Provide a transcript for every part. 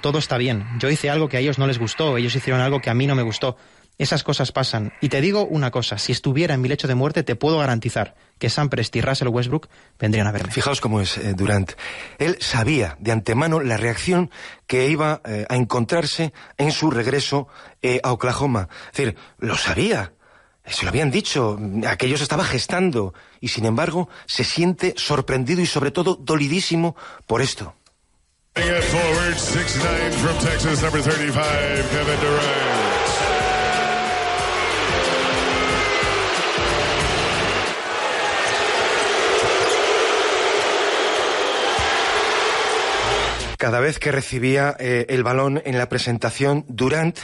todo está bien. Yo hice algo que a ellos no les gustó, ellos hicieron algo que a mí no me gustó. Esas cosas pasan. Y te digo una cosa, si estuviera en mi lecho de muerte, te puedo garantizar que San y Russell Westbrook vendrían a verme. Fijaos cómo es eh, Durant. Él sabía de antemano la reacción que iba eh, a encontrarse en su regreso eh, a Oklahoma. Es decir, lo sabía. Se lo habían dicho, aquello se estaba gestando y sin embargo se siente sorprendido y sobre todo dolidísimo por esto. It forward, 6'9 from Texas, number 35, Kevin Durant. cada vez que recibía eh, el balón en la presentación, Durant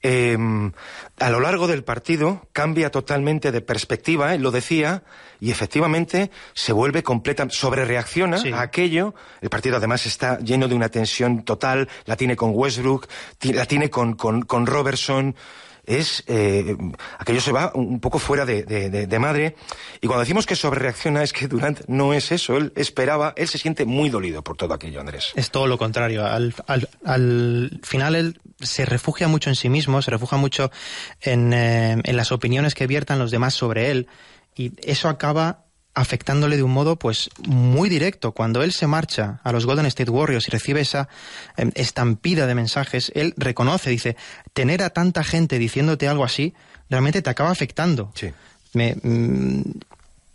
em, a lo largo del partido cambia totalmente de perspectiva, lo decía, y efectivamente se vuelve completa, sobre reacciona a aquello. El partido además está lleno de una tensión total, la tiene con Westbrook, la tiene con, con Robertson es eh, aquello se va un poco fuera de, madre. Y cuando decimos que sobrereacciona es que Durant no es eso. Él esperaba, él se siente muy dolido por todo aquello, Andrés. Es todo lo contrario. Al, al, al final él se refugia mucho en sí mismo, se refugia mucho en, eh, en las opiniones que viertan los demás sobre él. Y eso acaba afectándole de un modo pues muy directo. Cuando él se marcha a los Golden State Warriors y recibe esa em, estampida de mensajes, él reconoce, dice, tener a tanta gente diciéndote algo así realmente te acaba afectando. Sí. Me, mm,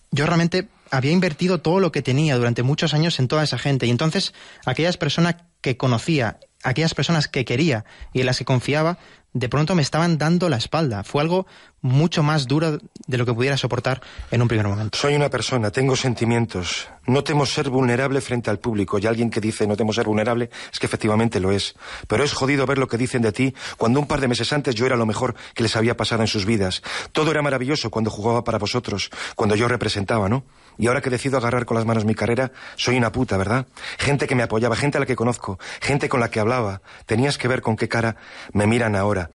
yo realmente había invertido todo lo que tenía durante muchos años en toda esa gente y entonces aquellas personas que conocía, aquellas personas que quería y en las que confiaba, de pronto me estaban dando la espalda. Fue algo mucho más duro de lo que pudiera soportar en un primer momento. Soy una persona, tengo sentimientos. No temo ser vulnerable frente al público. Y alguien que dice no temo ser vulnerable es que efectivamente lo es. Pero es jodido ver lo que dicen de ti cuando un par de meses antes yo era lo mejor que les había pasado en sus vidas. Todo era maravilloso cuando jugaba para vosotros, cuando yo representaba, ¿no? Y ahora que decido agarrar con las manos mi carrera, soy una puta, ¿verdad? Gente que me apoyaba, gente a la que conozco, gente con la que hablaba. Tenías que ver con qué cara me miran ahora.